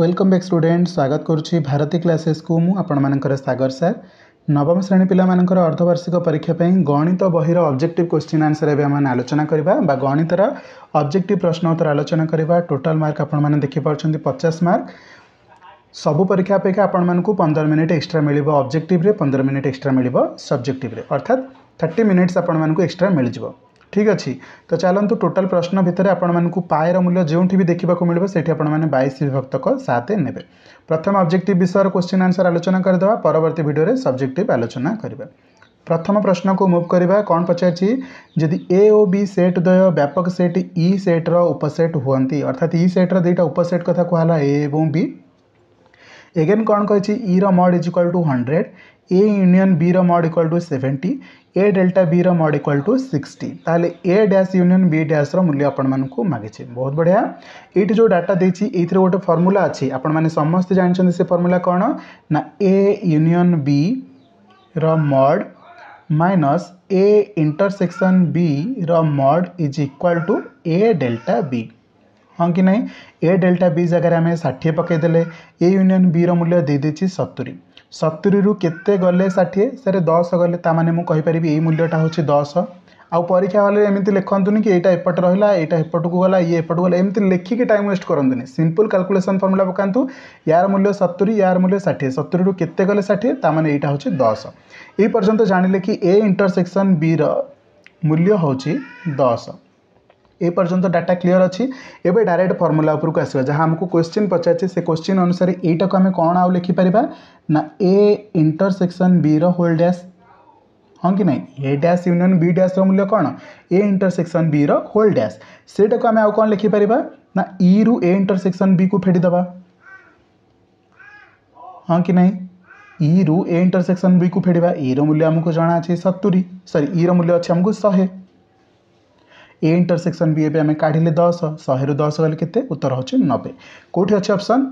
welcome back student স্বাগত করছি ভারতী ক্লাসেসকু মু আপনার সাগর স্যার নবম শ্রেণী পিলামানଙ୍କର ଅର୍ଦ୍ଧବାର୍ଷିକ ପରୀକ୍ଷା ପାଇଁ ଗଣିତ ବହିର ଅବଜେକ୍ଟିଭ୍ କ୍ୱେଶ୍ଚିନ୍ ଆନ୍ସର୍ ଏବେ ଆମେ ଆଲୋଚନା କରିବା ବା ଗଣିତର ଅବଜେକ୍ଟିଭ୍ ପ୍ରଶ୍ନ ଉତ୍ତର ଆଲୋଚନା କରିବା ଟୋଟାଲ୍ ମାର୍କ ଆପଣମାନେ ଦେଖିପାରୁଛନ୍ତି ପଚାଶ ମାର୍କ ସବୁ ପରୀକ୍ଷା ଅପେକ୍ଷା ଆପଣମାନଙ୍କୁ ପନ୍ଦର ମିନିଟ୍ ଏକ୍ସଟ୍ରା ମିଳିବ ଅବଜେକ୍ଟିଭ୍ରେ ପନ୍ଦର ମିନିଟ୍ ଏକ୍ସଟ୍ରା ମିଳିବ ସବଜେକ୍ଟିଭ୍ରେ ଅର୍ଥାତ୍ ଥାର୍ଟି ମିନିଟ୍ସ ଆପଣମାନଙ୍କୁ ଏକ୍ସଟ୍ରା ମିଳିଯିବ ठीक अच्छे तो चलत टोटाल प्रश्न भितर आपको पायर मूल्य जो भी देखा मिले से बैस विभक्त सात ने प्रथम अब्जेक्ट विषय क्वेश्चन आंसर आलोचना करदे परवर्त भिडियो सब्जेक्ट आलोचना करवा प्रथम प्रश्न को मुव करवा कौन पचारि ए बी सेट द्वय व्यापक सेट इ सेट्र उपसेट हूँ अर्थात इ सेट्र दुटा उपसेट कथ कहला ए बी एगेन कौन कही रड is equal to hundred A union B र equal to seventy A delta B रड इक्वाल टू सिक्सटी ताल A dash union B dash रूल्य आपंक मागे बहुत बढ़िया ये जो डाटा देखिए गोटे फर्मूला अच्छी आपस्ते जानते से फर्मूला कौन ना ए यूनियन बी रड माइनस ए इंटरसेक्शन बी रड is equal to A delta B हाँ कि ना ए डेल्टा बी जगार आम षाठी पकईदे ए यूनियन बी रूल्य दे सतुरी सतुरी रु के गले षाठी सर दस गले मैंने मुझेपरि यही मूल्यटा हूँ दस आउ परीक्षा हल्ले एमती लिखुनि कि यहाँ एपट रहा यहाँ एपट को गला ये एपट गला एमती लिखिक टाइम वेस्ट करूँ सिंपल काल्कुलेसन फर्मुला पका यार मूल्य सतुरी यार मूल्य षाठी सतुरी रु के गले षाठी मैंने यहाँ हूँ दस यही पर्यटन जान लें कि ए इंटरसेक्शन बी रूल्य हूँ दस ए यहपर्यंत डाटा क्लीयर अच्छी एवं डायरेक्ट फर्मुला आसा जहाँ आमको क्वेश्चन पचार से क्वेश्चन अनुसार यहीटा को आम कौन आउ लिखिपर ना ए इंटरसेक्शन बी रोल डैश हाँ कि नहीं A dash union B dash मूल्य कौन ए इंटरसेक्शन बी रोल डैश से आम आउ कौन लिखिपर ना इ रु ए इंटरसेक्शन बी को फेड़ दबा हाँ कि नहीं इ रु ए इंटरसेक्शन बी को फेड़ इ e मूल्य आमको जना अच्छे सतुरी सरी इ e रूल्य अच्छे आमको शहे ए इंटरसेक्शन बी एम काढ़े दस शहे दस गले के उत्तर हूँ नबे कौटे अच्छे अप्सन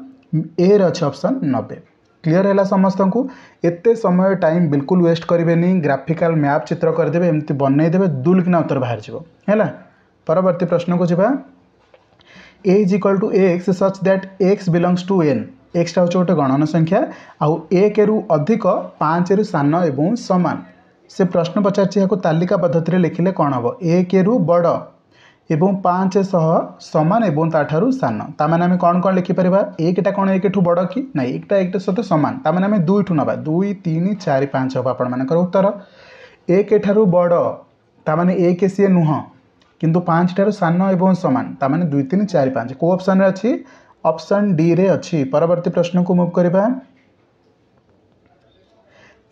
ए रे अप्सन नबे क्लीयर है समस्त को एत समय टाइम बिल्कुल वेस्ट करे नहीं ग्राफिकाल मैप चित्र करदे एमती बनईदे दुल्किना उत्तर बाहर है परवर्त प्रश्न को जी A is to X such that X belongs to N एक्सटा हो गणन संख्या आउ एक अधिक पाँच रु सान सामान से प्रश्न पचार तालिका पद्धति में लिखिले कौन हम एक रु बड़ एवं पाँच शह सामान सान तमें कौन कौन लिखिपर एकटा कौन एक बड़ कि ना एकटा एक सहित सामान तमें दुईठ ना दुई तीन चार पाँच हम आपण मान उत्तर एक ठार बड़ता एक सी नुह कि पाँच ठार सान सामान तमें दुई तीन चार पाँच कौ अपसन अच्छी अप्सन डी अच्छी परवर्त प्रश्न को मुव करवा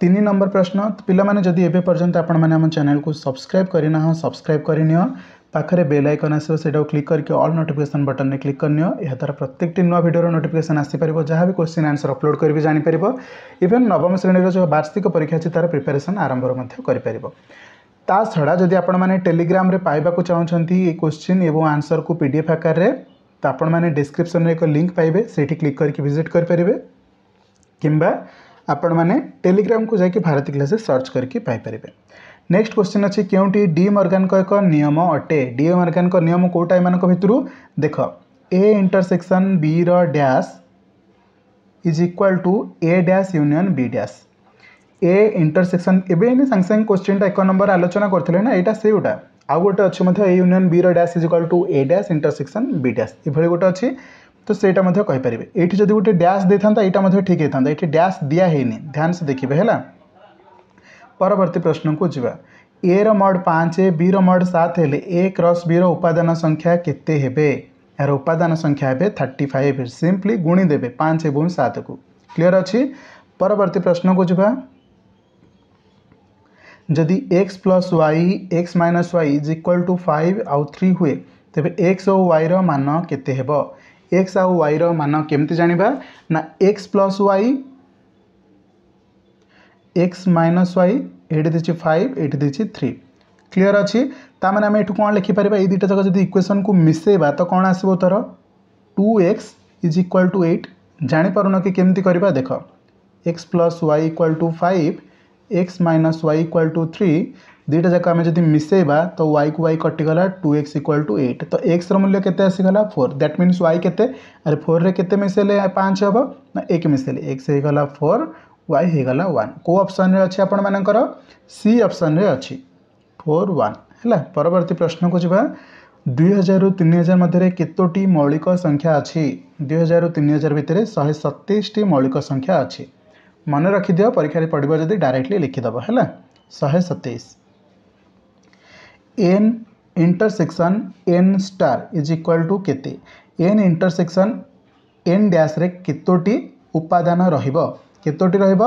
तीन नंबर प्रश्न पे जदि एवं पर्यटन आपण मैंने चैनल को सब्सक्राइब करना हाँ सब्सक्राइब करनी पाखे बेल आइकन आसटा क्लिक करके अल् नोटिकेसन बटन में क्लिक करनी यहाँ प्रत्येक नुआ भिडर नोटिकेसन आसपार जहाँ भी क्वेश्चन आंसर अपलोड करी जापर इवेन नवम श्रेणी जो वार्षिक परीक्षा अच्छी तरह प्रिपेरेसन आरंभ कर छड़ा जदि आप टेलीग्राम पाइबा चाहते ये क्वेश्चन और आंसर को पी डी एफ आकार आपने डिस्क्रिपन एक लिंक पाइबे से क्लिक करके भिजिट करें किंवा ଆପଣମାନେ ଟେଲିଗ୍ରାମକୁ ଯାଇକି ଭାରତୀ କ୍ଲାସେସ୍ ସର୍ଚ୍ଚ କରିକି ପାଇପାରିବେ ନେକ୍ସଟ କ୍ୱେଶ୍ଚିନ୍ ଅଛି କେଉଁଟି ଡି ମର୍ଗାନଙ୍କ ଏକ ନିୟମ ଅଟେ ଡି ମର୍ଗାନଙ୍କ ନିୟମ କେଉଁଟା ଏମାନଙ୍କ ଭିତରୁ ଦେଖ ଏ ଇଣ୍ଟରସେକ୍ସନ୍ ବିର dash is equal to A dash union B dash A intersection ଏବେ ଏଇନେ ସାଙ୍ଗେ ସାଙ୍ଗେ କ୍ୱେଶ୍ଚିନ୍ଟା ଏକ ନମ୍ବର ଆଲୋଚନା କରିଥିଲେ ନା ଏଇଟା ସେଇଟା ଆଉ ଗୋଟେ ଅଛି ମଧ୍ୟ ଏ ୟୁନିୟନ୍ ବିର dash is equal to A dash intersection B dash ଏଭଳି ଗୋଟେ ଅଛି तो सेटा मध्य ये जो गोटे ड्याश दे था यहाँ ठीक होता ये डैश दिहनी ध्यान से देखिए है परवर्त प्रश्न को जीवा ए रड पाँच बी रड सात हेल्ले ए क्रस बी रान संख्या के उपादान संख्या है थर्टी फाइव सिंपली गुणीदेवे पाँच एवं सात को क्लीअर अच्छी परवर्त प्रश्न को जी जदि X plus Y X minus Y is equal to five आउ थ्री हुए तेज एक्स और वाई रान के एक्स आउ वाई मान केमी जाना ना X plus Y X minus Y ये फाइव ये थ्री क्लीयर अच्छी ताने आम यू कौन लिखिपर ये दुटा जाक जब इक्वेसन को मिसेवा तो कौन आसो तर two X is equal to eight जापर कि केमती करवा देख X plus Y equal to five X minus Y equal to three दुईटा जाक आम जब मिसेबा तो वाई को वाई कटिगला two X equal to eight तो एक्सर मूल्य के आसीगला फोर दैट मीनस वाई के अरे फोर के मिसेले पाँच हे ना एक मिसेले एक्स होगा फोर वाई होगा वन कौ अप्सन अच्छे आपर सी अप्सन अच्छी फोर वन है परवर्त प्रश्न को जी दुई हजार रु तीन हजार मध्य केतोटी मौलिक संख्या अच्छी दुई हजार रु तीन हजार भितर शहे सतैश मौलिक संख्या अच्छी मन रखिदिव परीक्षा पढ़व जब डायरेक्टली लिखिदेव है शहे सतैश N intersection N star is equal to କେତେ ଏନ୍ ଇଣ୍ଟରସେକ୍ସନ୍ ଏନ୍ ଡ୍ୟାସ୍ରେ କେତୋଟି ଉପାଦାନ ରହିବ କେତୋଟି ରହିବ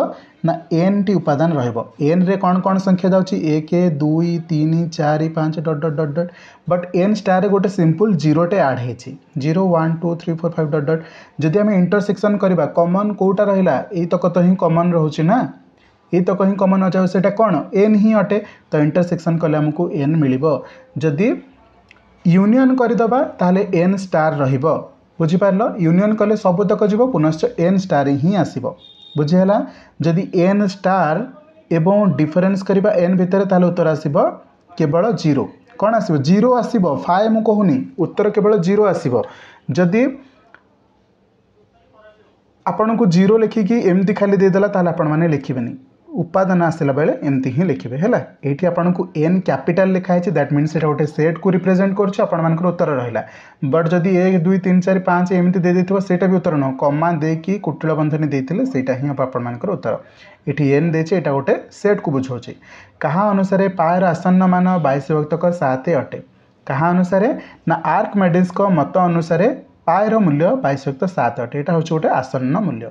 ନା ଏନ୍ଟି ଉପାଦାନ ରହିବ ଏନ୍ରେ କ'ଣ କ'ଣ ସଂଖ୍ୟା ଯାଉଛି ଏକ ଦୁଇ ତିନି ଚାରି ପାଞ୍ଚ dot dot dot dot but N ଷ୍ଟାର୍ରେ ଗୋଟେ ସିମ୍ପଲ୍ ଜିରୋଟେ ଆଡ଼୍ ହେଇଛି zero one two three four five dot dot ଯଦି ଆମେ ଇଣ୍ଟରସେକ୍ସନ୍ କରିବା କମନ୍ କେଉଁଟା ରହିଲା ଏଇତକ ତ ହିଁ କମନ୍ ରହୁଛି ନା ये तो कहीं कमन अचाऊ से कौन एन हिं अटे तो इंटरसेक्शन कले आमको एन मिल जदि यूनियन करदे तेल एन स्टार रुझिपार यूनियन कले सबुतक जी पुनश्च एन स्टार ही आस बुझेगा जदि एन स्टार एवं डिफरेन्स कर एन भितर उत्तर आसब केवल जीरो कौन आसो जीरो आसब फाए मु कहूनी उत्तर केवल जीरो आसब जदि ଆପଣଙ୍କୁ ଜିରୋ ଲେଖିକି ଏମିତି ଖାଲି ଦେଇଦେଲା आपने लिखे नहीं ଉପାଦାନ ଆସିଲା ବେଳେ ଏମିତି ହିଁ ଲେଖିବେ ହେଲା ଏଇଠି ଆପଣଙ୍କୁ ଏନ୍ କ୍ୟାପିଟାଲ ଲେଖା ହେଇଛି ଦ୍ୟାଟ୍ ମିନ୍ସ ସେଇଟା ଗୋଟେ ସେଟ୍କୁ ରିପ୍ରେଜେଣ୍ଟ କରୁଛି ଆପଣମାନଙ୍କର ଉତ୍ତର ରହିଲା ବଟ୍ ଯଦି ଏକ ଦୁଇ ତିନି ଚାରି ପାଞ୍ଚ ଏମିତି ଦେଇଦେଇଥିବ ସେଇଟା ବି ଉତ୍ତର ନୁହଁ କମା ଦେଇକି କୁଟିଳ ବନ୍ଧନୀ ଦେଇଥିଲେ ସେଇଟା ହିଁ ହେବ ଆପଣମାନଙ୍କର ଉତ୍ତର ଏଠି ଏନ୍ ଦେଇଛି ଏଇଟା ଗୋଟେ ସେଟ୍କୁ ବୁଝାଉଛି କାହା ଅନୁସାରେ ପାଏର ଆସନ୍ନ ମାନ ବାଇଶ ବିଭକ୍ତକ ସାତ ଅଟେ କାହା ଅନୁସାରେ ନା ଆର୍କ ମେଡିନ୍ସଙ୍କ ମତ ଅନୁସାରେ ପାଏର ମୂଲ୍ୟ ବାଇଶ ବିଭକ୍ତ ସାତ ଅଟେ ଏଇଟା ହେଉଛି ଗୋଟେ ଆସନ୍ନ ମୂଲ୍ୟ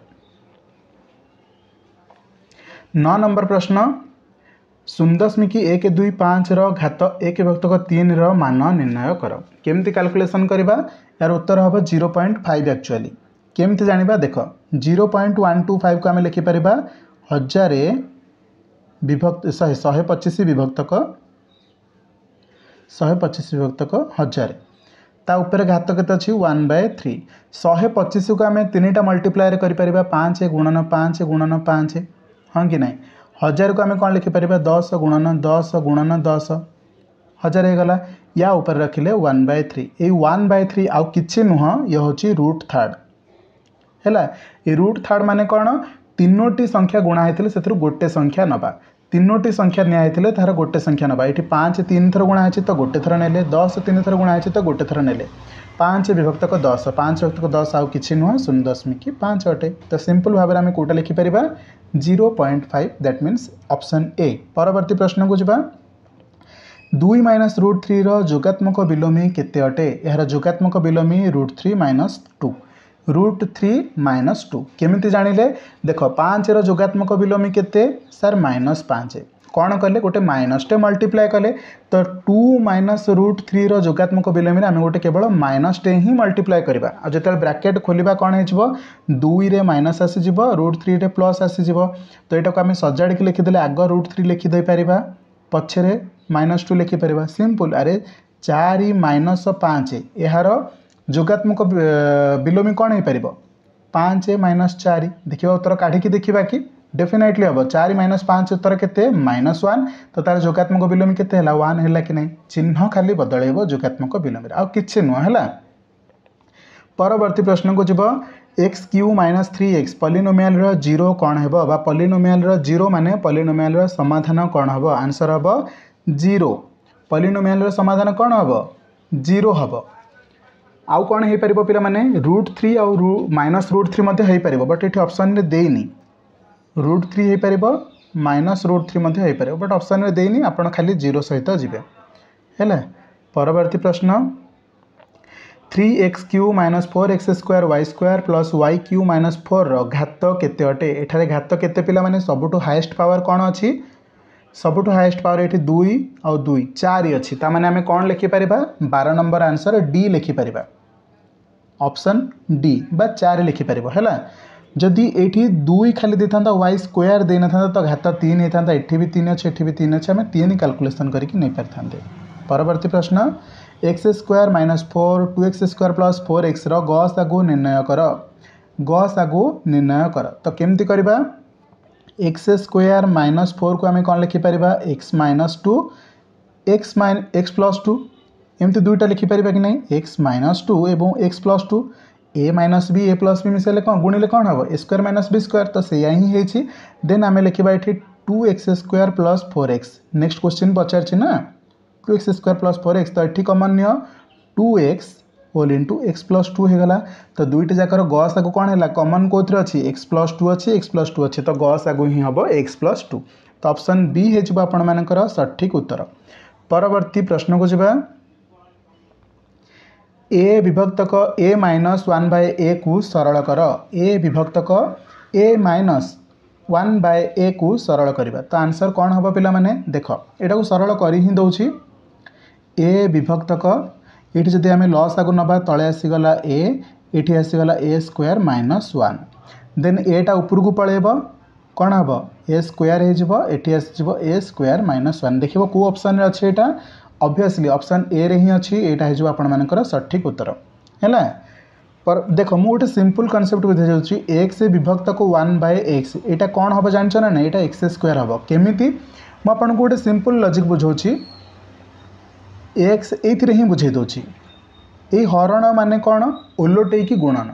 नौ नंबर प्रश्न शून दशमिक एक दुई पाँच रात एक व्यक्तक तीन रान निर्णय कर केमती काल्कुलेसन करवा यार उत्तर हम जीरो पॉइंट फाइव एक्चुअली केमी जाना देख zero point one two five को आम लिखिपर हजार विभक्त शहे पचिश विभक्त शहे पचिश विभक्त हजार तापर घात के वन बाय थ्री शहे पचिश को आम तीन टा मल्टीप्लाय करें पाँच गुणन पाँच गुणन पाँच हाँ कि ना हजार को आम कौन लिखिपर दस गुणन दस गुणन दस हजार होगा या उपर रखिले वन बाय थ्री ये वन बाय थ्री आउ कि नुह ये हूँ रुट थार्ड है रुट थार्ड मान कौन तीनोटी संख्या गुणा होते से गोटे संख्या नवा तीनोटी संख्या नि गोटे संख्या नवा ये पाँच तीन थर गुणा तो गोटे थर ने दस तीन थर गुणा तो गोटे थर ने पाँच विभक्त को दस पाँच विभक्त को दस आउ कि नुह शून्य दशमिक पाँच अटे तो सिंपल भाव में आम कौटा लिखिपर zero point five that mean option A परवर्त प्रश्न को जी दुई माइनस रुट थ्री रोगात्मक विलोमी के अटे यार जोगात्मक विलोमी root three minus two root three minus two केमी लें देख पाँच रोगात्मक विलोमी के सार माइनस पाँच कौन कले गोटे माइनस टे मल्टीप्लाए कले तो टू माइनस रुट थ्री रोगात्मक विलोमी आम गोटे केवल माइनस टे हिं मल्टीप्लाए कर जो ब्राकेट खोल कौन हो दुई में माइनस आसीज रुट थ्री प्लस आसीज तो ये आम सजाड़ी लिखिदे आग रुट थ्री लिखिदार पचर माइनस टू लिखिपर सिंपल आरे चार माइनस पाँच यार जोगात्मक विलोमी कौन हो पाँच माइनस चार देखिए उत्तर काढ़ की देखा कि डेफिनेटली हम चार माइनस पाँच उत्तर के माइनस वन तो तार जोगात्मक विलोम के वन है कि ना चिन्ह खाली बदल जोगात्मक विलोम आउ कि है परवर्त प्रश्न को जीव x cube minus three x polynomial zero कौन है पलिनोमियाल जीरो मान पलिनोमियाल समाधान कौन हे आंसर हे जीरो पलिनोमियाल समाधान कौन हे जीरो हे आउ कौन हो पार पे रुट थ्री आउ माइनस रुट थ्री हो पार बट ये अप्सन देनी रुट थ्री हो पार माइनस रुट थ्री हो पार बट अपसन में देनी आप खाली जीरो सहित जी है परवर्ती प्रश्न three x cube minus four x square y square plus y cube minus four रात के अटे यठार घात के पाने सबुठ हाएस्ट पावर कौन अच्छी सब हाएस्ट पावर ये दुई आउ दुई चार अच्छी आम कौन लिखिपर बार नंबर आंसर डी लिखिपर अपसन डी बा चार लिखिपर है जदि ये दुई खाली दे था वाई स्क्वयर दे ना तो घात तीन होता ये भी तीन अच्छे भी तीन अच्छे आम तीन काल्कुलेसन करते परवर्त प्रश्न x square minus four two x square plus four x रस आगू निर्णय कर गस आगू निर्णय कर तो कमती करवा एक्स स्क् माइनस फोर को आम कौन लिखिपर x minus two x minus x plus two एमती दुईटा लिखिपर कि नहीं x minus two x plus two A minus B A plus B मिसाइल कौन गुणिले कौन हम स्क्वयर माइनस बी स्क्वयर तो से ही देन आम लिखा ये two x square plus four x next question पचार two x square plus four x तो ये कमन नि two x whole into x plus two होगा तो दुईट जाकर गस आगे कौन है कमन कौन अच्छी एक्स प्लस टू अच्छी एक्स प्लस टू अच्छी तो गस आगे ही हम एक्स प्लस टू तो अप्सन बी हो सठिक उत्तर परवर्ती प्रश्न को जी ଏ ବିଭକ୍ତକ ଏ ମାଇନସ୍ ୱାନ୍ ବାଏ ଏକୁ ସରଳ କର ଏ ବିଭକ୍ତକ ଏ ମାଇନସ୍ ୱାନ୍ ବାଏ ଏକୁ ସରଳ କରିବା ତ ଆନ୍ସର୍ କ'ଣ ହେବ ପିଲାମାନେ ଦେଖ ଏଇଟାକୁ ସରଳ କରି ହିଁ ଦେଉଛି ଏ ବିଭକ୍ତକ ଏଇଠି ଯଦି ଆମେ ଲସ୍ ଆଗକୁ ନେବା ତଳେ ଆସିଗଲା ଏ ଏଠି ଆସିଗଲା A square minus one then ଏଟା ଉପରକୁ ପଳେଇବ କ'ଣ ହେବ ଏ ସ୍କୋୟାର ହେଇଯିବ ଏଠି ଆସିଯିବ ଏ ସ୍କୋୟାର ମାଇନସ୍ ୱାନ୍ ଦେଖିବ କେଉଁ ଅପସନ୍ରେ ଅଛି ଏଇଟା अपसन ए रे ହିଁ अच्छी यहाँ हो आपर सठिक उत्तर है पर देख मुझे सिंपल कनसेप्ट बुझे जाऊँगी एक्स विभक्त को वन बाय एक्स यहाँ कौन हम जान ना ये एक्स स्क्वयर हम कमी मुझे गोटे सिंपल लजिक बुझाऊँ एक्स ये हिं बुझे दूसरी ये हरण मान कौन ओलोटे कि गुणन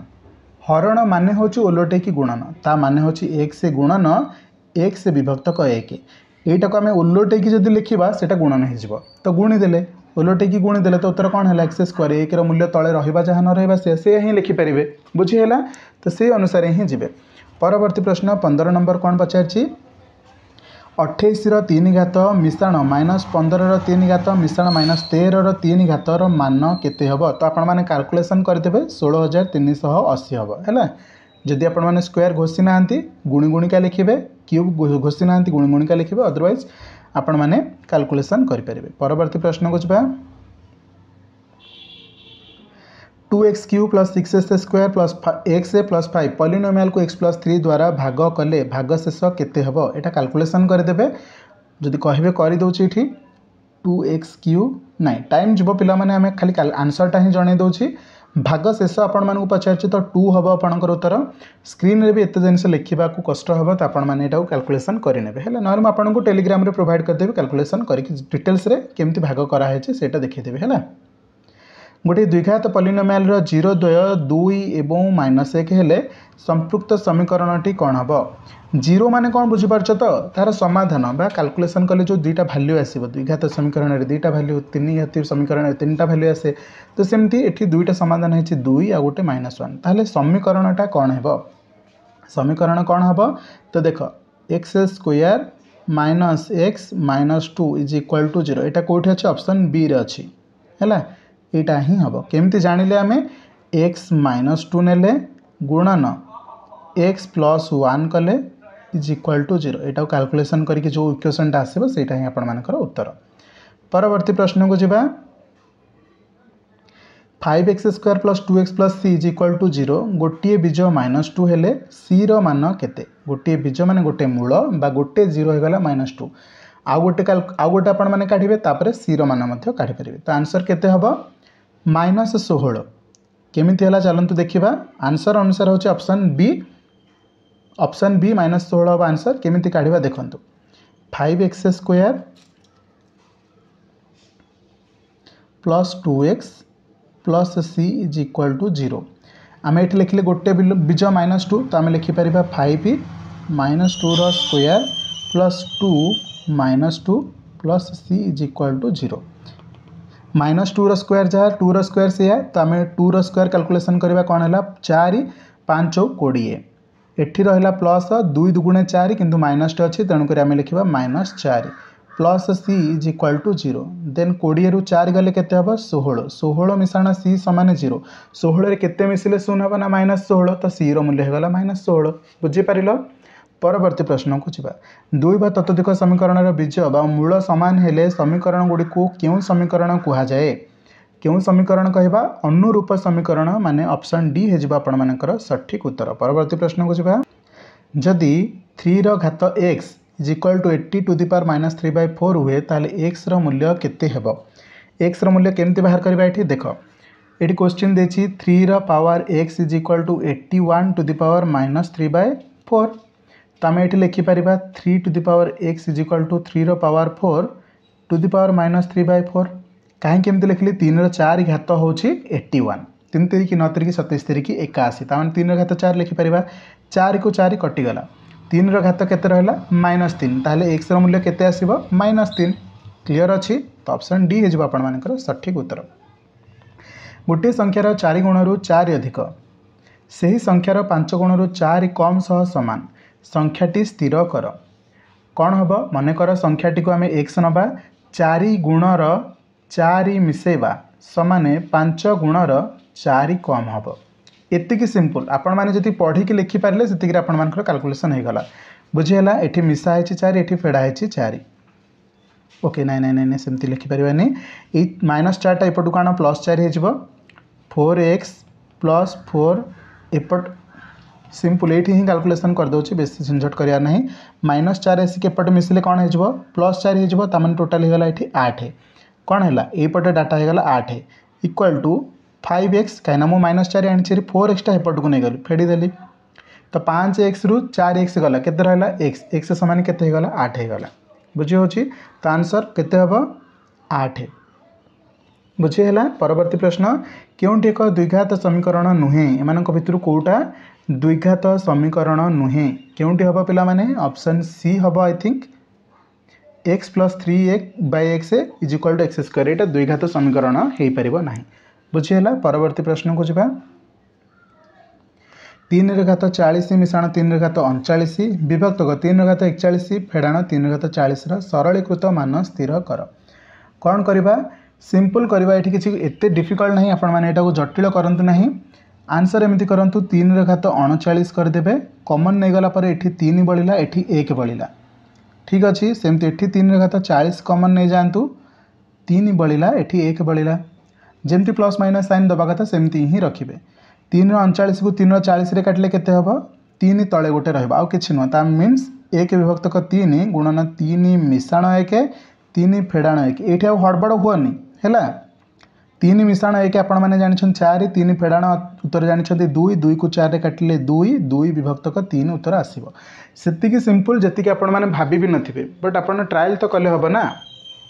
हरण मान हूँ ओलोटे कि गुणन ता मान हूँ एक्स गुणन एक्स विभक्त एक ଏଇଟାକୁ ଆମେ ଓଲଟେଇକି ଯଦି ଲେଖିବା ସେଇଟା ଗୁଣନ ହେଇଯିବ ତ ଗୁଣିଦେଲେ ଓଲଟେଇକି ଗୁଣିଦେଲେ ତ ଉତ୍ତର କ'ଣ ହେଲା ଏକ୍ସ ସ୍କୋୟାର୍ ଏକର ମୂଲ୍ୟ ତଳେ ରହିବା ଯାହା ନ ରହିବା ସେ ସେ ହିଁ ଲେଖିପାରିବେ ବୁଝିହେଲା ତ ସେଇ ଅନୁସାରେ ହିଁ ଯିବେ ପରବର୍ତ୍ତୀ ପ୍ରଶ୍ନ ପନ୍ଦର ନମ୍ବର କ'ଣ ପଚାରିଛି ଅଠେଇଶର ତିନି ଘାତ ମିଶାଣ ମାଇନସ୍ ପନ୍ଦରର ତିନି ଘାତ ମିଶାଣ ମାଇନସ୍ ତେରର ତିନି ଘାତର ମାନ କେତେ ହେବ ତ ଆପଣମାନେ କାଲକୁଲେସନ୍ କରିଦେବେ ଷୋହଳ ହଜାର ତିନିଶହ ଅଶୀ ହେବ ହେଲା ଯଦି ଆପଣମାନେ ସ୍କୋୟାର୍ ଘୋଷି ନାହାନ୍ତି ଗୁଣି ଗୁଣିକା ଲେଖିବେ क्यूब घोषि ना गुणगुणिका लिखे अदरवैज आपण मैंने काल्कुलेसन करेंगे परवर्त प्रश्न को जी two x cube plus six x square plus x A plus five polynomial को एक्स प्लस थ्री द्वारा भाग कले भाग शेष केते कालकुलेसन यहाँ काल्कुलेसन करदे जदि कहे करदे ये टू एक्स क्यू ना टाइम जीव पे आम खाली आनसरटा ही जन ଭାଗ ଶେଷ ଆପଣମାନଙ୍କୁ ପଚାରିଛି ତ ଟୁ ହେବ ଆପଣଙ୍କର ଉତ୍ତର ସ୍କ୍ରିନ୍ରେ ବି ଏତେ ଜିନିଷ ଲେଖିବାକୁ କଷ୍ଟ ହେବ ତ ଆପଣମାନେ ଏଇଟାକୁ କ୍ୟାଲକୁଲେସନ୍ କରିନେବେ ହେଲେ ନହେଲେ ମୁଁ ଆପଣଙ୍କୁ ଟେଲିଗ୍ରାମରେ ପ୍ରୋଭାଇଡ଼ କରିଦେବି କ୍ୟାଲକୁଲେସନ୍ କରିକି ଡିଟେଲ୍ସରେ କେମିତି ଭାଗ କରାହେଇଛି ସେଇଟା ଦେଖେଇଦେବି ହେଲା ଗୋଟିଏ ଦ୍ୱିଘାତ ପଲିନୋମିଆଲର ଜିରୋ ଦ୍ୱୟ ଦୁଇ ଏବଂ ମାଇନସ୍ ଏକ ହେଲେ ସମ୍ପୃକ୍ତ ସମୀକରଣଟି କ'ଣ ହେବ ଜିରୋ ମାନେ କ'ଣ ବୁଝିପାରୁଛ ତ ତାହାର ସମାଧାନ ବା କାଲକୁଲେସନ୍ କଲେ ଯେଉଁ ଦୁଇଟା ଭ୍ୟାଲ୍ୟୁ ଆସିବ ଦ୍ୱିଘାତ ସମୀକରଣରେ ଦୁଇଟା ଭ୍ୟାଲ୍ୟୁ ତିନିଘାତି ସମୀକରଣରେ ତିନିଟା ଭ୍ୟାଲ୍ୟୁ ଆସେ ତ ସେମିତି ଏଠି ଦୁଇଟା ସମାଧାନ ହେଇଛି ଦୁଇ ଆଉ ଗୋଟେ ମାଇନସ୍ ୱାନ୍ ତାହେଲେ ସମୀକରଣଟା କ'ଣ ହେବ ସମୀକରଣ କ'ଣ ହେବ ତ ଦେଖ x square minus x minus two is equal to zero ଏଇଟା କେଉଁଠି ଅଛି ଅପସନ୍ ବିରେ ଅଛି ହେଲା यहाँ ही हम कमी जान लें एक्स माइनस टू ने गुणन एक्स प्लस वन कले इज इक्वाल टू जीरो यू काल्कुलेसन करके जो इक्वेसन टाइम आसा ही आपर उत्तर परवर्त प्रश्न को जी five x square plus two x plus C is equal to zero गोटे बीज माइनस टू हेले सी रान के गोटे बीज मान गोटे मूल गोटे जीरो माइनस टू आउ गोटे आउ गोटे आपठे सी रान काढ़ आंसर के ମାଇନସ୍ ଷୋହଳ କେମିତି ହେଲା ଚାଲନ୍ତୁ ଦେଖିବା ଆନ୍ସର୍ ଅନୁସାର ହେଉଛି option B option B minus ଷୋହଳ ହେବ ଆନ୍ସର୍ କେମିତି କାଢ଼ିବା ଦେଖନ୍ତୁ five x square plus two x plus C is equal to zero ଆମେ ଏଠି ଲେଖିଲେ ଗୋଟେ ବୀଜ ମାଇନସ୍ ଟୁ ତ ଆମେ ଲେଖିପାରିବା ଫାଇଭ୍ ମାଇନସ୍ ଟୁର square plus two minus two plus C is equal to zero minus टूर स्क्वयर जहाँ टूर स्क्वयर है तो आम टूर स्क्वयर क्याकुलेसन करवा कौन है चार पाँच कोड़े एटी रहा प्लस दुई दुगुणे चार कि माइनसटे अच्छी तेणुक आम लिखा माइनस चार plus C is equal to zero then कोड़े रु चार गले के षोह षोह मिशाण सी सामान जीरो षोह के मिसले शून हाँ ना माइनस षोह तो सी रूल्य होगा माइनस षोह बुझीपार परवर्त प्रश्न को जी दुई बा तत्धिक समीकरण बीज व मूल सामान समीकरण गुड़ी क्यों समीकरण कह जाए क्यों समीकरण कह अनुरूप समीकरण माने ऑप्शन डी हो सठिक उत्तर परवर्त प्रश्न को जी जदि थ्री रात x is equal to eighty to the power minus three by four हुए तो एक्सर मूल्य केव एक्सर मूल्य केमती बाहर करवा देख ये क्वेश्चन देखिए थ्री रवर x is equal to eighty one to the power minus three by four तो आम ये लिखिपर three to the power x equal to three रवर four to the power minus three by four कहीं लिखिली तीन रार घात होट्टी वन तीन तिरिकी नौ तिरिकी सतैश तिरिकी एकाशी तार तीन रात चार लिखिपर चार को चार कटिगला तीन रात के रहा माइनस तीन तेल एक्स रूल्य के माइनस तीन क्लीयर अच्छी तो अप्सन डी होपर सठिक उत्तर गोटे संख्यार चारि गुण रु चार अधिक से ही संख्यार पांच गुण रु चार कम सह सामान সংখ্যাটি স্থির কর କ'ଣ ହେବ ମନେକର ସଂଖ୍ୟାଟିକୁ ଆମେ ଏକ୍ସ ନେବା ଚାରି ଗୁଣର ଚାରି ମିଶାଇବା ସମାନେ ପାଞ୍ଚ ଗୁଣର ଚାରି କମ୍ ହେବ ଏତିକି ସିମ୍ପଲ୍ ଆପଣମାନେ ଯଦି ପଢ଼ିକି ଲେଖିପାରିଲେ ସେତିକିରେ ଆପଣମାନଙ୍କର କାଲକୁଲେସନ୍ ହୋଇଗଲା ବୁଝିହେଲା ଏଠି ମିଶା ହେଇଛି ଚାରି ଏଠି ଫେଡ଼ା ହେଇଛି ଚାରି ଓକେ ନାଇଁ ନାଇଁ ନାଇଁ ନାଇଁ ସେମିତି ଲେଖିପାରିବାନି ଏଇ ମାଇନସ୍ ଚାରିଟା ଏପଟକୁ ଆଣ ପ୍ଲସ୍ ଚାରି ହେଇଯିବ ଫୋର୍ ଏକ୍ସ ପ୍ଲସ୍ ଫୋର୍ ଏପଟ ସିମ୍ପୁଲ ଏଇଠି ହିଁ କାଲକୁଲେସନ୍ କରିଦେଉଛି ବେଶୀ ଝିଝଟ କରିବାର ନାହିଁ ମାଇନସ୍ ଚାରି ଆସିକି ଏପଟେ ମିଶିଲେ କ'ଣ ହେଇଯିବ ପ୍ଲସ୍ ଚାରି ହେଇଯିବ ତା'ମାନେ ଟୋଟାଲ୍ ହେଇଗଲା ଏଠି ଆଠ କ'ଣ ହେଲା ଏଇପଟେ ଡାଟା ହେଇଗଲା ଆଠ ଇକ୍ୱାଲ୍ ଟୁ ଫାଇଭ୍ ଏକ୍ସ କାହିଁକିନା ମୁଁ ମାଇନସ୍ ଚାରି ଆଣିଛି ହେରି ଫୋର୍ ଏକ୍ସଟା ଏପଟକୁ ନେଇଗଲି ଫେଡ଼ିଦେଲି ତ ପାଞ୍ଚ ଏକ୍ସରୁ ଚାରି ଏକ୍ସ ଗଲା କେତେ ରହିଲା ଏକ୍ସ ଏକ୍ସ ସମାନ କେତେ ହେଇଗଲା ଆଠ ହେଇଗଲା ବୁଝି ହେଉଛି ତ ଆନ୍ସର୍ କେତେ ହେବ ଆଠ ବୁଝିହେଲା ପରବର୍ତ୍ତୀ ପ୍ରଶ୍ନ କେଉଁଟି ଏକ ଦ୍ୱିଘାତ ସମୀକରଣ ନୁହେଁ ଏମାନଙ୍କ ଭିତରୁ କେଉଁଟା ଦ୍ୱିଘାତ ସମୀକରଣ ନୁହେଁ କେଉଁଟି ହେବ ପିଲାମାନେ ଅପସନ୍ ସି ହେବ I think x plus three x by x is equal to x square ଏଇଟା ଦ୍ୱିଘାତ ସମୀକରଣ ହୋଇପାରିବ ନାହିଁ ବୁଝିହେଲା ପରବର୍ତ୍ତୀ ପ୍ରଶ୍ନକୁ ଯିବା ତିନିରେ ଘାତ ଚାଳିଶ ମିଶାଣ ତିନିରେ ଘାତ ଅଣଚାଳିଶ ବିଭକ୍ତକ ତିନିରେ ଘାତ ଏକଚାଳିଶ ଫେଡ଼ାଣ ତିନିରେ ଘାତ ଚାଳିଶର ସରଳୀକୃତ ମାନ ସ୍ଥିର କର କ'ଣ କରିବା ସିମ୍ପଲ୍ କରିବା ଏଠି କିଛି ଏତେ ଡିଫିକଲ୍ଟ ନାହିଁ ଆପଣମାନେ ଏଟାକୁ ଜଟିଳ କରନ୍ତୁ ନାହିଁ ଆନ୍ସର୍ ଏମିତି କରନ୍ତୁ ତିନିର ଘାତ ଅଣଚାଳିଶ କରିଦେବେ କମନ୍ ନେଇଗଲା ପରେ ଏଠି ତିନି ବଳିଲା ଏଠି ଏକ ବଳିଲା ଠିକ୍ ଅଛି ସେମିତି ଏଠି ତିନିର ଘାତ ଚାଳିଶ କମନ୍ ନେଇଯାଆନ୍ତୁ ତିନି ବଳିଲା ଏଠି ଏକ ବଳିଲା ଯେମିତି ପ୍ଲସ୍ ମାଇନସ୍ ସାଇନ୍ ଦେବା କଥା ସେମିତି ହିଁ ରଖିବେ ତିନିର ଅଣଚାଳିଶକୁ ତିନିର ଚାଳିଶରେ କାଟିଲେ କେତେ ହେବ ତିନି ତଳେ ଗୋଟେ ରହିବ ଆଉ କିଛି ନୁହଁ ତା ମିନ୍ସ ଏକ ବିଭକ୍ତକ ତିନି ଗୁଣନ ତିନି ମିଶାଣ ଏକ ତିନି ଫେଡ଼ାଣ ଏକ ଏଇଠି ଆଉ ହଡ଼ବଡ଼ ହୁଅନି तीन मिशाण एक आप जानते चार तीन फेड़ाण उत्तर जानते दुई दुई को चार काटिले दुई दुई विभक्त तीन उत्तर आसो सिंपल जीक आप भावि भी नए बट आप ट्राएल तो कले हम ना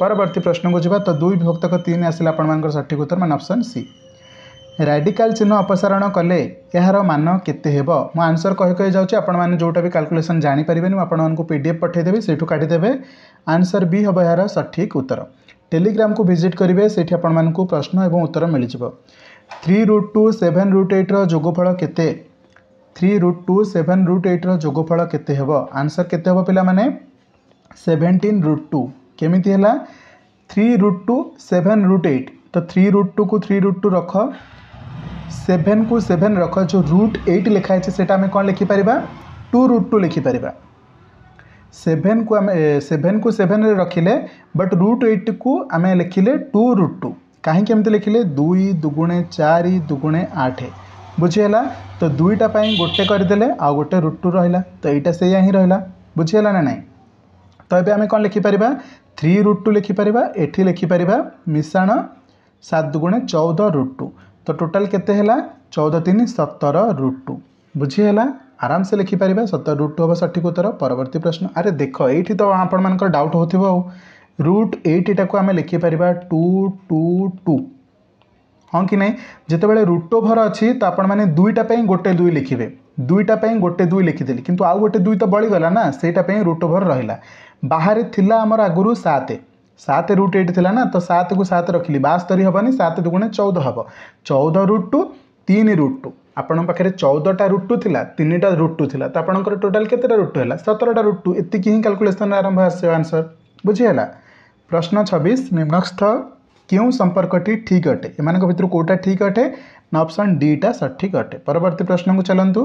परवर्त प्रश्न को जी तो दुई विभक्त तीन आसान सठिक उत्तर मैंने अप्सन सी राडिकाल चिन्ह अपसारण कले यार मान के आंसर कह कही जाऊँच आपने जोटा भी कालकुलेसन जापरि मुझे आपको पीडीएफ पठेदेवि से काटिदेवे आंसर बी हम यार सठिक उत्तर टेलीग्राम को भिजिट करेंगे से प्रश्न और उत्तर मिल जाव three root two seven root एट्र जोगफल के three root two seven root एट्र जोगफल केव आंसर के पाने सेभेन्टीन रुट टू केमी three root two seven root eight तो थ्री रुट टू को थ्री रुट टू रख सेभेन को सेभेन रख जो रुट एइट लिखाई है से कौन लिखिपर टू रुट टू लिखिपर सेभेन को सेभेन को सेभेन रखिले बट रुट एट को आम लिखिले टू रुट टू कहीं लिखिले दुई दुगुणे चार दुगुणे आठ बुझीला तो दुईटापी गोटे करदे आ गोटे रुट टू रहा तो यहाँ से ही रहा बुझीला ना ना तो ये आम कौन लिखिपर थ्री रुट टू लिखिपर ये लिखिपर मिशाण सात दुगुणे चौदह रुट टू तो टोटाल के चौदह तीन सतर रुट टू बुझीला आराम से लिखिपर सत रुट टू हम सठिक उत्तर परवर्त प्रश्न आरे देख ये तो आपर डाउट हो रुट एटा को आम लिखिपर टू टू टू हाँ कि ना जिते रुट ओभर अच्छी तो आपने दुईटा गोटे दुई लिखे दुईटा गोटे दुई लिखिदे कि आउ गोटे दुई तो बड़ीगला ना से रुट ओभर रहा बाहर थी आमर आगु सात सात रुट एट थी ना तो सात को सात रखिली बास्तरी हेनी सात दुगुणे चौदह हम चौदह रुट टू तीन रुट टू आपण पाखे चौदहटा रुटू थी तीन टा रुटू थी तो आपर टोटाल के रुटु है सतरटा रुट टू ये हिं कालकुलेसन आरंभ आस आंसर बुझीगला प्रश्न छब्स निम्नस्थ क्यों संपर्क ठीक अटे एम कौटा ठीक अटे ना अपसन डीटा सठिक अटे परवर्त प्रश्न को चलतु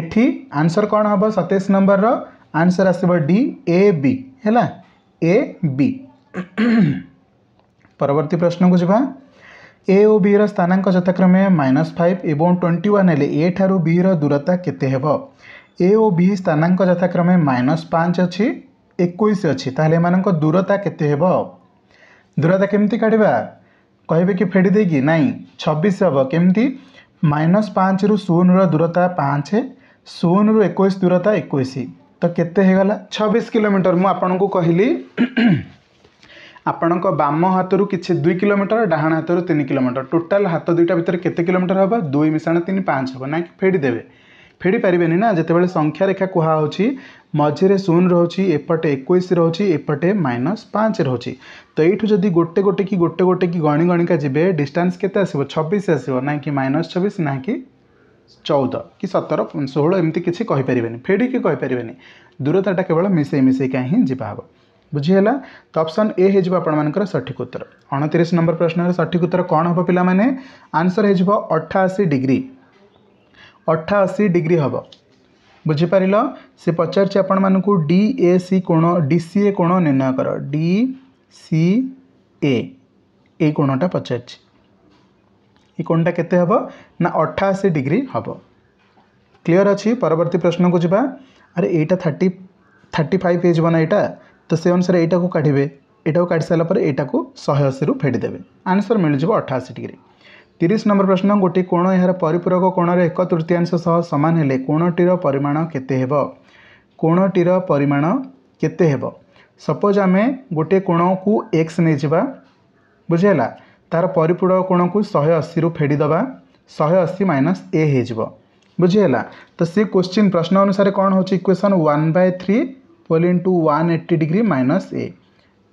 एटी आंसर कौन हम सतैश नंबर रनसर आस ए बी ए परवर्ती प्रश्न को जी ए ओ बी रथानक जथाक्रमे minus five A twenty one A two B रूरता के ओ बी स्थानक जथाक्रमे माइनस पाँच अच्छी एक अच्छी तेल मानक दूरता के दूरता केमती काढ़ा कह कि फेड़ी दे कि ना छबिश हम कमी माइनस पाँच रु शून रूरता पाँच शून रु एक दूरता एक तो कते छबिश कोमीटर मुझे कहली ଆପଣଙ୍କ ବାମ ହାତରୁ କିଛି ଦୁଇ କିଲୋମିଟର ଡାହାଣ ହାତରୁ ତିନି କିଲୋମିଟର ଟୋଟାଲ୍ ହାତ ଦୁଇଟା ଭିତରେ କେତେ କିଲୋମିଟର ହେବ ଦୁଇ ମିଶାଣ ତିନି ପାଞ୍ଚ ହେବ ନାଇଁ ଫେଡ଼ି ଦେବେ ଫେଡ଼ି ପାରିବେନି ନା ଯେତେବେଳେ ସଂଖ୍ୟା ରେଖା କୁହାହେଉଛି ମଝିରେ ଶୂନ ରହୁଛି ଏପଟେ ଏକୋଇଶ ରହୁଛି ଏପଟେ ମାଇନସ୍ ପାଞ୍ଚ ରହୁଛି ତ ଏଇଠୁ ଯଦି ଗୋଟେ ଗୋଟେ କି ଗୋଟେ ଗୋଟେ କି ଗଣି ଗଣିକା ଯିବେ ଡିଷ୍ଟାନ୍ସ କେତେ ଆସିବ ଛବିଶ ଆସିବ ନାହିଁ କି ମାଇନସ୍ ଛବିଶ ନାହିଁ କି ଚଉଦ କି ସତର ଷୋହଳ ଏମିତି କିଛି କହିପାରିବେନି ଫେଡ଼ିକି କହିପାରିବେନି ଦୂରତାଟା କେବଳ ମିଶାଇ ମିଶାଇକା ହିଁ ଯିବା ହେବ बुझीगला तो अप्सन ए होकर सठिक उत्तर अणतीस नंबर प्रश्न सठिक उत्तर कौन हम पाने आंसर होठाशी डिग्री अठाशी डिग्री हम बुझिपार से पचारू डी ए सी कोण डी सी ए कोण निर्णय कर डी सी ए कोणटा पचार कोणटा ना अठाशी डिग्री हम क्लीयर अच्छी परवर्ती प्रश्न को जी अरे यहाँ थर्टी थर्टिफाइव पेज बना यहाँ तो से अनुसार यहाँ को काढ़े यू काट सारापर यहाँ को शहे अशी रू फेड़देवे आंसर मिल जाव अठाशी डिग्री तीस नंबर प्रश्न गोटे कोण यार परिपूरक कोण से एक तृतीयांश सामान है कोणटीर परिमाण केोणटीर परिमाण के सपोज आम गोटे कोण को एक्स नहीं जावा बुझेगा तार परिपूरक कोण को शहे अशी रू फेड़दा शहे अशी माइनस ए हो बुझेगा तो सी क्वेश्चन प्रश्न अनुसार कौन होक्वेसन one by three twelve into one eighty degree minus A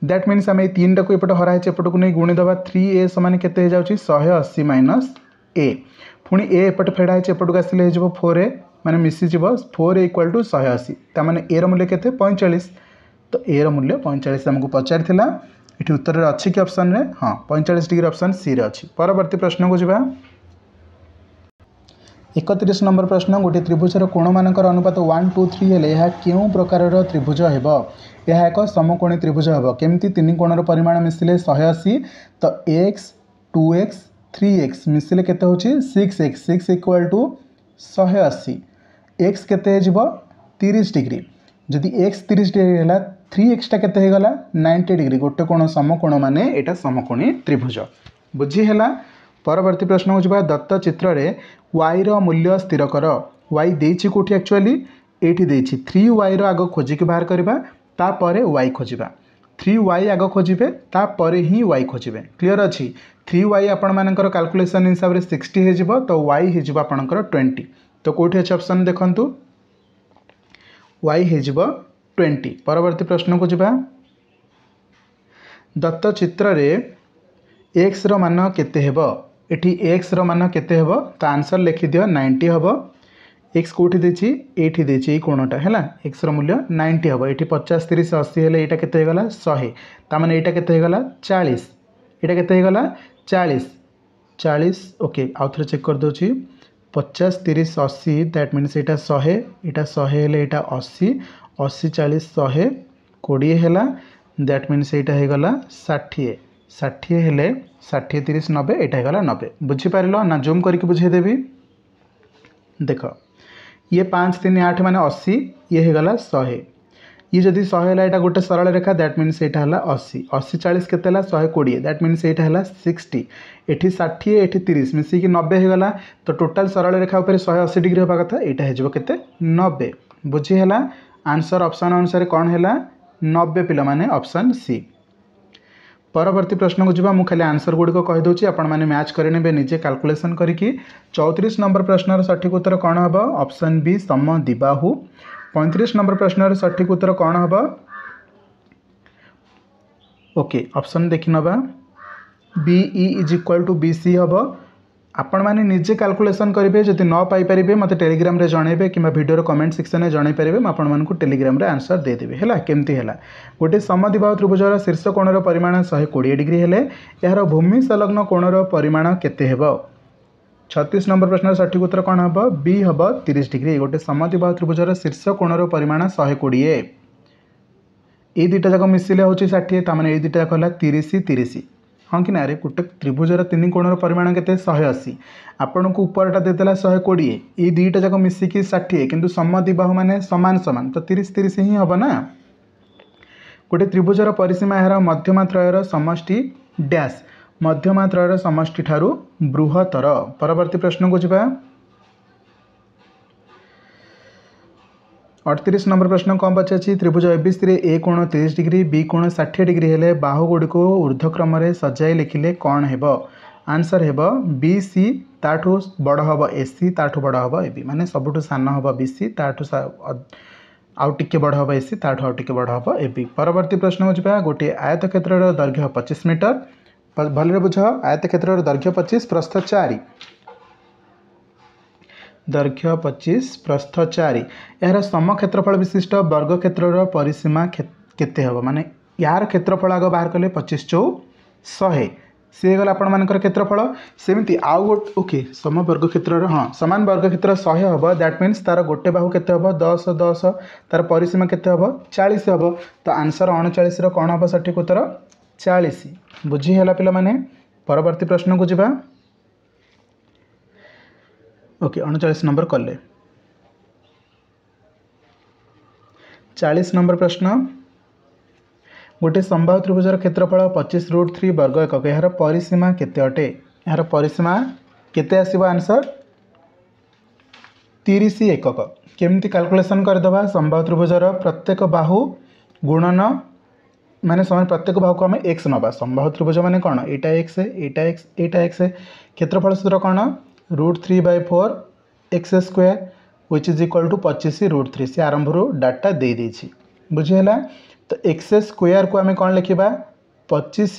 that means आम तीन टाक एपट हराई नहीं गुणीद थ्री ए सामान के शहे अशी माइनस ए पुणी ए एपट फेड़ा एपटक आसिले हो फोर ए मैंने मिसीज फोर ए इक्वाल टू शहे अशी मैंने ए रूल्य के पैंचाश तो ए रूल्य पैंचाश आमको पचार ये उत्तर अच्छी कि अप्सन में हाँ पैंचाश डिग्री अप्सन सी रे अच्छी परवर्त प्रश्न को जी एकत्रीस नंबर प्रश्न गोटे त्रिभुजर कोण मान अनुपात वन टू थ्री हेले के प्रकार त्रिभुज है यह एक समकोणी त्रिभुज हे कमी तीन कोण परिमाण मिसले शहे अशी तो x two x three x मिसले के six x six equal to शहे अशी एक्स के तीस डिग्री जदि एक्स तीस डिग्री है थ्री एक्सटा के नाइंटी डिग्री गोटे कोण समकोण मान यहाँ समकोणी त्रिभुज बुझीहला ପରବର୍ତ୍ତୀ ପ୍ରଶ୍ନ ହେଉଛି ବା ଦତ୍ତ ଚିତ୍ରରେ ୱାଇର ମୂଲ୍ୟ ସ୍ଥିର କର ୱାଇ ଦେଇଛି କେଉଁଠି ଆକ୍ଚୁଆଲି ଏଇଠି ଦେଇଛି ଥ୍ରୀ ୱାଇର ଆଗ ଖୋଜିକି বাহার করা তাপরে ওয়াই ଖୋଜିବା থ্রি ওয়াই আগ খোঁজবে তাপরে হি ওয়াই খোঁজবে ক্লিয়ার অছি থ্রি ওয়াই আপনার কাল্কুলেসন হিসাবে সিক্সটি হয়ে যাব তো ওয়াই হয়ে যাব আপনার টোয়েন্টি তো কোটি আছে অপশন দেখুন ওয়াই হয়ে যাব টোয়েন্টি পরবর্তী প্রশ্ন কু যা দত্ত চিত্রে এক্স র মান কেতে হব এটি এক্সর মান কেতে হব তা আনসর লেখিদিও নাইনটি হব এক্স কোটি দিয়েছি এইটি দিয়েছি এই কোণটা হ্যাঁ এক্সর মূল্য নাইনটি হব এটি পচাশ তিরিশ অশী হলে এইটা কেতে হয়ে গলা শহে তার মানে এইটা কেতে হয়ে গলা চাশ এটা কেতে হয়ে গলা চাশ চাশ ওকে আউথরে চেক করে দেছি পচাশ তিরিশ অশী দ্যাট মিনস এটা শহে এটা শহে হলে এটা অশী অশী চাশ শহে কোড়িয়ে হল দ্যাট মিনস এইটা হয়ে গলা ষাঠিয়ে ষাঠিয়ে হলে ষাঠিয়ে তিরিশ নবে এটা হয়ে নবে বুঝিপারিল না জুম করি বুঝাইদেবি দেখ ইয়ে পাঁচ তিন আট মানে অশী ইয়ে হয়ে শহে ଇଏ ଯଦି ଶହେ ହେଲା ଏଇଟା ଗୋଟେ ସରଳ ରେଖା ଦ୍ୟାଟ୍ ମିନ୍ସ ଏଇଟା ହେଲା ଅଶୀ ଅଶୀ ଚାଳିଶ କେତେ ହେଲା ଶହେ କୋଡ଼ିଏ ଦ୍ୟାଟ୍ ମିନ୍ସ ଏଇଟା ହେଲା ସିକ୍ସଟି ଏଠି ଷାଠିଏ ଏଠି ତିରିଶ ମିଶିକି ନବେ ହେଇଗଲା ତ ଟୋଟାଲ୍ ସରଳ ରେଖା ଉପରେ ଶହେ ଅଶୀ ଡିଗ୍ରୀ ହେବା କଥା ଏଇଟା ହେଇଯିବ କେତେ ନବେ ବୁଝି ହେଲା ଆନ୍ସର୍ ଅପସନ୍ ଅନୁସାରେ କ'ଣ ହେଲା ନବେ ପିଲାମାନେ ଅପସନ୍ ସି परवर्ती प्रश्न को जी मुझे आंसर गुड़िकदे आपच करेंगे निजे काल्कुलेसन कर चौतीस नंबर प्रश्नर सठिक उत्तर कौन हम अपसन बी सम दिवाहु पैंतीस नंबर प्रश्नर सठिक उत्तर कौन हम ओके अप्सन देखने B is equal to B C हम ଆପଣମାନେ ନିଜେ କାଲକୁଲେସନ୍ କରିବେ ଯଦି ନ ପାଇପାରିବେ ମୋତେ ଟେଲିଗ୍ରାମରେ ଜଣାଇବେ କିମ୍ବା ଭିଡ଼ିଓର କମେଣ୍ଟ ସେକ୍ସନରେ ଜଣାଇ ପାରିବେ ମୁଁ ଆପଣମାନଙ୍କୁ ଟେଲିଗ୍ରାମରେ ଆନ୍ସର୍ ଦେଇଦେବି ହେଲା କେମିତି ହେଲା ଗୋଟିଏ ସମଦିବାହୁ ତ୍ରିଭୁଜର ଶୀର୍ଷ କୋଣର ପରିମାଣ ଶହେ କୋଡ଼ିଏ ଡିଗ୍ରୀ ହେଲେ ଏହାର ଭୂମି ସଂଲଗ୍ନ କୋଣର ପରିମାଣ କେତେ ହେବ ଛତିଶ ନମ୍ବର ପ୍ରଶ୍ନର ସଠିକ୍ ଉତ୍ତର କ'ଣ ହେବ ବି ହେବ ତିରିଶ ଡିଗ୍ରୀ ଗୋଟେ ସମତିବାହୁ ତ୍ରିଭୁଜର ଶୀର୍ଷ କୋଣର ପରିମାଣ ଶହେ କୋଡ଼ିଏ ଏଇ ଦୁଇଟା ଯାକ ମିଶିଲେ ହେଉଛି ଷାଠିଏ ତା'ମାନେ ଏଇ ଦୁଇଟା ଯାକ ହେଲା ତିରିଶ ତିରିଶ ହଁ କି ନାଁରେ ଗୋଟେ ତ୍ରିଭୁଜର ତିନି କୋଣର ପରିମାଣ କେତେ ଶହେ ଅଶୀ ଆପଣଙ୍କୁ ଉପରଟା ଦେଇଦେଲା ଶହେ କୋଡ଼ିଏ ଏଇ ଦୁଇଟା ଯାକ ମିଶିକି ଷାଠିଏ କିନ୍ତୁ ସମଦିବାହୁ ମାନେ ସମାନ ସମାନ ତ ତିରିଶ ତିରିଶ ହିଁ ହେବ ନା ଗୋଟେ ତ୍ରିଭୁଜର ପରିସୀମା ଏହାର ମଧ୍ୟମାତ୍ରୟର ସମଷ୍ଟି ଡ୍ୟାସ୍ ମଧ୍ୟମାତ୍ରୟର ସମଷ୍ଟି ଠାରୁ ବୃହତ୍ତର ପରବର୍ତ୍ତୀ ପ୍ରଶ୍ନକୁ ଯିବା अड़तीस नंबर प्रश्न कौन पचे त्रिभुज ए बी सी ए कोण तीस डिग्री बी कोण षाठी डिग्री हेले बाहूगुड़ी को ऊर्धक्रम सजाई लिखिले कौन है आंसर हे बी सी ताठू बड़ हम ए सी ताठू बड़ हम ए माने सब सान हम बी सी ताठू आउ टे बड़ हम ए सी ताठू आउ टे बड़ हम ए परवर्त प्रश्न को जी गोटे आयत क्षेत्र दैर्घ्य पचिश मीटर भले बुझ आयत क्षेत्र दैर्घ्य पचिश प्रस्थ चार ଦୈର୍ଘ୍ୟ ପଚିଶ ପ୍ରସ୍ଥ ଚାରି ଏହାର ସମ କ୍ଷେତ୍ରଫଳ ବିଶିଷ୍ଟ ବର୍ଗ କ୍ଷେତ୍ରର ପରିସୀମା କେତେ ହେବ ମାନେ ଏହାର କ୍ଷେତ୍ରଫଳ ଆଗ ବାହାର କଲେ ପଚିଶ ଚଉ ଶହେ ସିଏ ହେଇଗଲା ଆପଣମାନଙ୍କର କ୍ଷେତ୍ରଫଳ ସେମିତି ଆଉ ଗୋଟେ ଓକେ ସମ ବର୍ଗ କ୍ଷେତ୍ରର ହଁ ସମାନ ବର୍ଗ କ୍ଷେତ୍ର ଶହେ ହେବ ଦ୍ୟାଟ୍ ମିନ୍ସ ତା'ର ଗୋଟେ ବାହୁ କେତେ ହେବ ଦଶ ଦଶ ତା'ର ପରିସୀମା କେତେ ହେବ ଚାଳିଶ ହେବ ତ ଆନ୍ସର୍ ଅଣଚାଳିଶର କ'ଣ ହେବ ସଠିକ୍ ଉତ୍ତର ଚାଳିଶ ବୁଝିହେଲା ପିଲାମାନେ ପରବର୍ତ୍ତୀ ପ୍ରଶ୍ନକୁ ଯିବା ओके अणचाश नंबर कले चालीस नंबर प्रश्न गोटे संभाव त्रिभुजर क्षेत्रफल पचीस रुट थ्री वर्ग एकक यार परिसीमा के अटे यार परिसीमा के आंसर तीस एकक केमी काल्कुलेसन करदे संभाव त्रिभुजर प्रत्येक बाहु गुणन मानने समय प्रत्येक बाहू को आम एक्स नवा संभाव त्रिभुज मान कौन एटा एक्स एटा एक्स एटा एक्स क्षेत्रफल सूत्र कौन root three by four x square which is equal to पचिश रुट थ्री से आरंभ डाटा दे बुझेगा तो एक्स स्क्वयर को आम कौन लिखा पचिश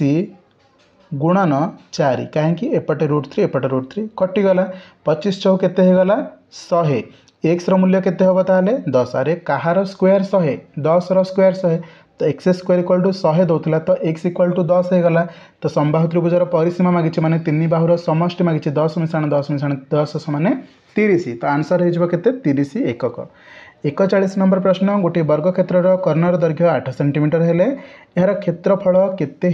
गुणन चार कहीं एपटे रुट थ्री एपटे रुट थ्री कटिगला पचिश चौ के शहे एक्स रूल्य के दस आर कार स्क्वयर शहे दस रकोयर शहे त x s square equal to शेउला त एक्स इक्वाल टु दस है गाला त सम्भावृभूज र परिसीमागि मनि बाहु र समष्टि मागि दस मिसा दस मिसा दस मैले तिरि त आन्सर है केते तिरि एकक एकचाइस नम्बर प्रश्न गोट वर्ग क्षेत्र कर्णर दैर्घ्य आठ सेन्टिमिटर हो क्षेत्रफल केते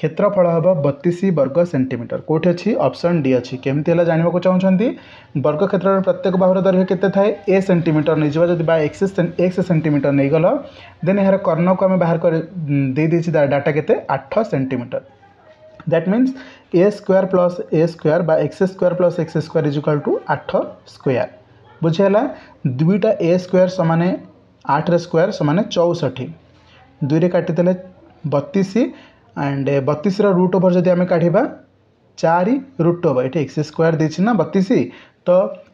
क्षेत्रफल हम बतीस वर्ग सेमिटर कौटे अच्छी अप्सन डी अच्छी केमती है जानवाक चाहते वर्ग क्षेत्र में प्रत्येक बाहर दर्घ्य के थाए सेमिटर नहीं जाए जब एक्स एक्स सेमिटर नहीं गल देन यार कर्ण को आम बाहर कर डाटा केत आठ centimetre that means A square plus A square x square plus x square equal to आठ स्क् बुझेगा दुईटा ए स्क् सामने आठ रक्वयर सामने चौसठी दुईरे काटिदे बतीस ଆଣ୍ଡ ବତିଶର ରୁଟ୍ ଓଭର୍ ଯଦି ଆମେ କାଢ଼ିବା ଚାରି ରୁଟ୍ ଓଭର୍ ଏଠି ଏକ୍ସ ସ୍କୋୟାର୍ ଦେଇଛି ନା ବତିଶ ତ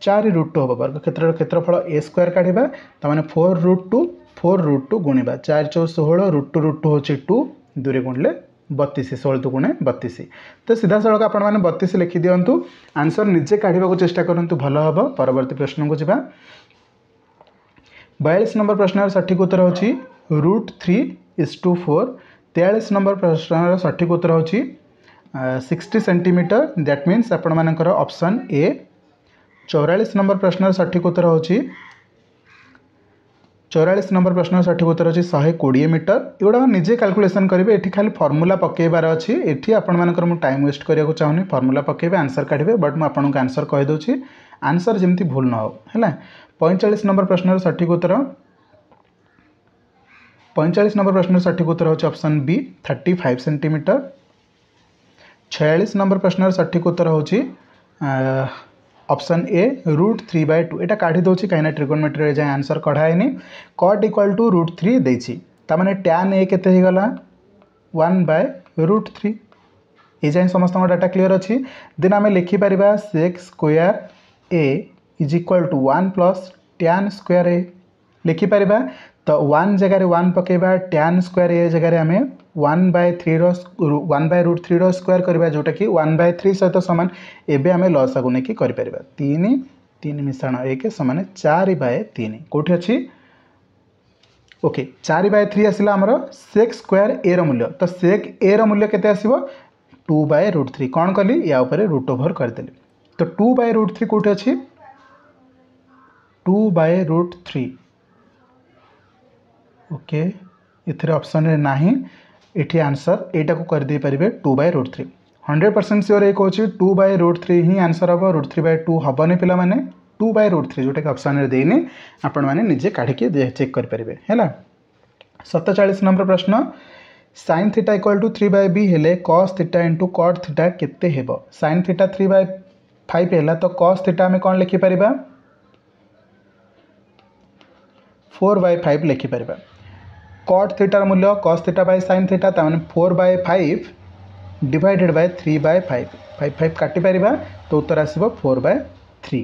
ଚାରି ରୁଟ୍ ଟୁ ହେବ ବର୍ଗକ୍ଷେତ୍ରର କ୍ଷେତ୍ରଫଳ ଏ ସ୍କୋୟାର୍ କାଢ଼ିବା ତା'ମାନେ four root two four root two ଗୁଣିବା ଚାରି ଚଉ ଷୋହଳ ରୁଟ୍ ଟୁ ରୁଟ୍ ଟୁ ହେଉଛି ଟୁ ଦୁଇରେ ଗୁଣିଲେ ବତିଶ ଷୋହଳ ତୁ ଗୁଣେ ବତିଶ ତ ସିଧାସଳଖ ଆପଣମାନେ ବତିଶ ଲେଖିଦିଅନ୍ତୁ ଆନ୍ସର୍ ନିଜେ କାଢ଼ିବାକୁ ଚେଷ୍ଟା କରନ୍ତୁ ଭଲ ହେବ ପରବର୍ତ୍ତୀ ପ୍ରଶ୍ନକୁ ଯିବା ବୟାଳିଶ ନମ୍ବର ପ୍ରଶ୍ନର ସଠିକ୍ ଉତ୍ତର ହେଉଛି root three is to four তেয়াଳିশ নম্বর ପ୍ରଶ୍ନର ସଠିକ୍ ଉତ୍ତର ହେଉଛି ସିକ୍ସଟି ସେଣ୍ଟିମିଟର ଦ୍ୟାଟ୍ ମିନ୍ସ ଆପଣମାନଙ୍କର ଅପସନ୍ ଏ ଚଉରାଳିଶ ନମ୍ବର ପ୍ରଶ୍ନର ସଠିକ୍ ଉତ୍ତର ହେଉଛି ଚଉରାଳିଶ ନମ୍ବର ପ୍ରଶ୍ନର ସଠିକ୍ ଉତ୍ତର ହେଉଛି ଶହେ କୋଡ଼ିଏ ମିଟର ଏଗୁଡ଼ାକ ନିଜେ କାଲକୁଲେସନ୍ କରିବେ ଏଠି ଖାଲି ଫର୍ମୁଲା ପକାଇବାର ଅଛି ଏଠି ଆପଣମାନଙ୍କର ମୁଁ ଟାଇମ୍ ୱେଷ୍ଟ କରିବାକୁ ଚାହୁଁନି ଫର୍ମୁଲା ପକାଇବେ ଆନ୍ସର୍ କାଢ଼ିବେ ବଟ୍ ମୁଁ ଆପଣଙ୍କୁ ଆନ୍ସର୍ କହିଦେଉଛି ଆନ୍ସର୍ ଯେମିତି ଭୁଲ ନ ହେଉ ହେଲା ପଇଁଚାଳିଶ ନମ୍ବର ପ୍ରଶ୍ନର ସଠିକ୍ ଉତ୍ତର पैंचाश नंबर प्रश्न सठिक उत्तर हूँ ऑप्शन बी 35 फाइव सेमिटर छयालीस नंबर प्रश्न सठिक उत्तर हूँ option A root three by two यहाँ काढ़ी दौर कहीं ट्रिकोनमेट्री जाए आंसर कढ़ाएनि cot equal to root three देने टैन ए के वन बाय रुट थ्री ये जाए समस्त डाटा क्लीअर अच्छी देन आम लिखिपर sec square A is equal to one plus tan square A लिखिपर तो वन जगार वन पकईवा टैन स्क्वायर ए जगह आम one by three one by root three square करवा जोटा कि वन बाय थ्री सहित सामान एवं आम लस आगे नहीं करें तीन तीन मिश्रण एक सामान चार बाय तीन कौटी अच्छी ओके चार बाय थ्री आसला आमर सेक्स स्क्वयर ए रूल्य तो सेक् ए रूल्य के टू बाय रुट थ्री कौन कली या रुट ओभर करदेली तो टू बाय रुट थ्री कौटी अच्छी two by root three okay option ना ये आंसर यटा को पारे two by root three hundred percent sure ये कहे टू बै रुट थ्री ही आंसर हम रुट थ्री बै टू हेनी पे मैंने टू बै रुट थ्री जोटा कि अप्सन देनी आपे काढ़ चेक करेंगे है सतचाई नंबर प्रश्न sin theta equal to three by B हेले cos theta into cot theta के sin theta three by five है तो कस थीटा आम कौन लिखिपर फोर बै फाइव लिखिपर कट थीटार मूल्य cos theta by sin theta ताने four by five divided by three by five five five काटिपर तो उत्तर आसो four by three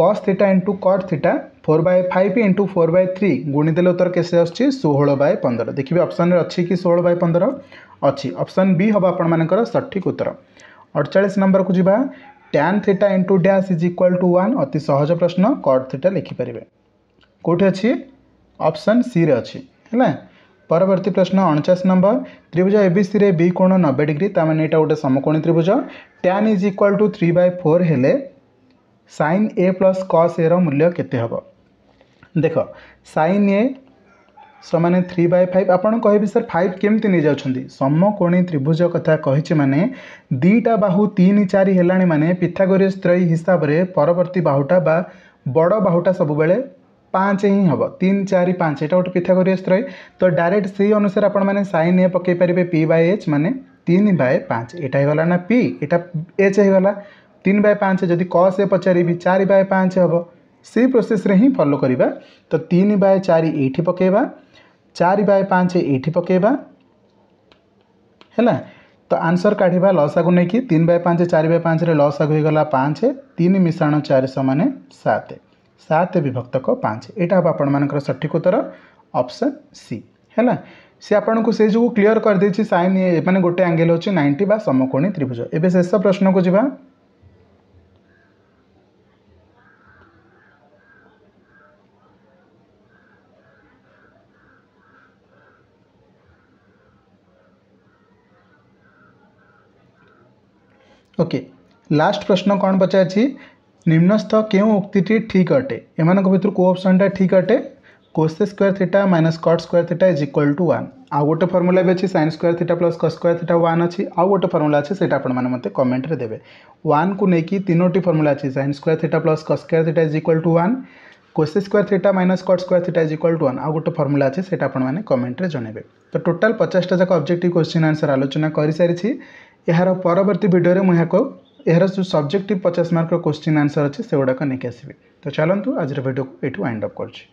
cos theta into cot theta four by five into four by three गुणीदे उत्तर कैसे आसूँ बै पंदर देखिए अप्सन अच्छी कि षोह बै पंदर अच्छी अप्सन बी हम आपर सठिक उत्तर अड़चाश नंबर को जी tan theta into dash is equal to one अति सहज प्रश्न कट थीटा लिखिपर कौटी अच्छी अप्सन सी रे अच्छी है परवर्त प्रश्न अणचाश नंबर त्रिभुज ए बी सी बी कोण नबे डिग्री तमें यहाँ गोटे समकोणी त्रिभुज tan is equal to three by four हेले sin A plus cos A रूल्य के देख सैन ए सामने थ्री बै फाइव आपड़ कह सर फाइव केमती नहीं जाऊँगी समकोणी त्रिभुज कथा कही मैंने दीटा बाहू तीन चारि है मैंने पिथागोरिय स्त्री हिसाब से परवर्त बाहूटा बड़ बाहूटा सब पाँच ही हम तीन चार पाँच यहाँ गोटे पिथा कर तो डायरेक्ट से अनुसार आपने सैन ए पकई पारे पी बाय एच मान तीन बाय पाँच यहाँ होगा ना पी एटा एच होगा तीन बाय पाँच जदि कस ए पचार चार बाय पाँच हम से प्रोसेस हिं फलो करवा तो तीन बाय चार ये पकेबा चार बाय पाँच ये पकेबा है तो आंसर काढ़ा लसा नहीं लेकिन तीन बाय पाँच चार बाय पाँच लस आगे पाँच तीन मिशाण चार सामने सात सात विभक्त पाँच यहाँ हम मान सठिक उत्तर अप्सन सी है सी आपन को से जो क्लीयर करदे सैन मैंने गोटे आंगेल हो नाइंटी बा समकोणी त्रिभुज एवं शेष प्रश्न को जी ओके लास्ट प्रश्न कौन पचार ନିମ୍ନସ୍ଥ କେଉଁ ଉକ୍ତିଟି ଠିକ୍ ଅଟେ ଏମାନଙ୍କ ଭିତରୁ କେଉଁ ଅପସନ୍ଟା ଠିକ୍ ଅଟେ cosec square theta minus cot square theta is equal to one ଆଉ ଗୋଟେ ଫର୍ମୁଲା ବି ଅଛି sine square theta plus cos square theta one ଅଛି ଆଉ ଗୋଟେ ଫର୍ମୁଲା ଅଛି ସେଇଟା ଆପଣମାନେ ମୋତେ କମେଣ୍ଟରେ ଦେବେ ୱାନ୍କୁ ନେଇକି ତିନୋଟି ଫର୍ମୁଲା ଅଛି sine square theta plus cos square theta is equal to one cosec square theta minus cot square theta is equal to one ଆଉ ଗୋଟେ ଫର୍ମୁଲା ଅଛି ସେଇଟା ଆପଣମାନେ କମେଣ୍ଟରେ ଜଣେଇବେ ତ ଟୋଟାଲ୍ ପଚାଶଟା ଯାକ ଅବଜେକ୍ଟିଭ୍ କ୍ୱେଶ୍ଚିନ୍ ଆନ୍ସର୍ ଆଲୋଚନା କରିସାରିଛି ଏହାର ପରବର୍ତ୍ତୀ ଭିଡ଼ିଓରେ ମୁଁ ଏହାକୁ ଏହାର ଯେଉଁ ସବଜେକ୍ଟିଭ୍ ପଚାଶ ମାର୍କର କୋଶ୍ଚିନ୍ ଆନ୍ସର୍ ଅଛି ସେଗୁଡ଼ାକ ନେଇକି ଆସିବେ ତ ଚାଲନ୍ତୁ ଆଜିର ଭିଡ଼ିଓକୁ ଏଇଠୁ ୱାଇଣ୍ଡ ଅପ୍ କରୁଛି